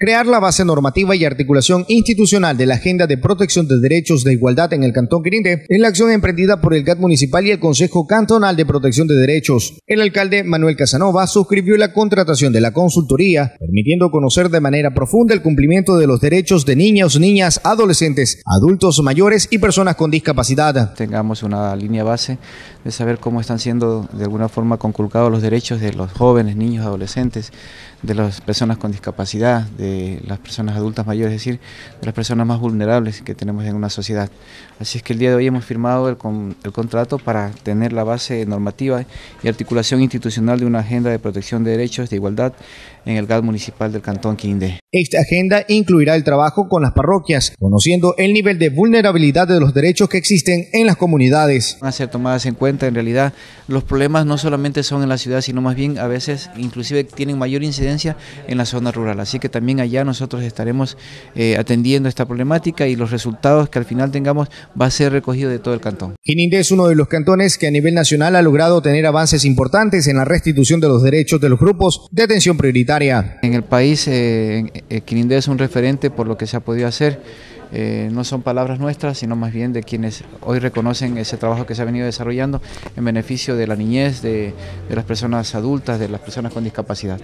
Crear la base normativa y articulación institucional de la Agenda de Protección de Derechos de Igualdad en el Cantón Quirinde es la acción emprendida por el GAT Municipal y el Consejo Cantonal de Protección de Derechos. El alcalde Manuel Casanova suscribió la contratación de la consultoría, permitiendo conocer de manera profunda el cumplimiento de los derechos de niños, niñas, adolescentes, adultos mayores y personas con discapacidad. Tengamos una línea base de saber cómo están siendo de alguna forma conculcados los derechos de los jóvenes, niños, adolescentes, de las personas con discapacidad, de de las personas adultas mayores, es decir, de las personas más vulnerables que tenemos en una sociedad. Así es que el día de hoy hemos firmado el, el contrato para tener la base normativa y articulación institucional de una agenda de protección de derechos de igualdad en el GAD municipal del Cantón Quindé. Esta agenda incluirá el trabajo con las parroquias, conociendo el nivel de vulnerabilidad de los derechos que existen en las comunidades. Van a ser tomadas en cuenta, en realidad, los problemas no solamente son en la ciudad, sino más bien a veces inclusive tienen mayor incidencia en la zona rural. Así que también allá nosotros estaremos eh, atendiendo esta problemática y los resultados que al final tengamos va a ser recogido de todo el cantón. Inindé es uno de los cantones que a nivel nacional ha logrado tener avances importantes en la restitución de los derechos de los grupos de atención prioritaria. En el país, eh, eh, eh, Quirindé es un referente por lo que se ha podido hacer. Eh, no son palabras nuestras, sino más bien de quienes hoy reconocen ese trabajo que se ha venido desarrollando en beneficio de la niñez, de las personas adultas, de las personas con discapacidad.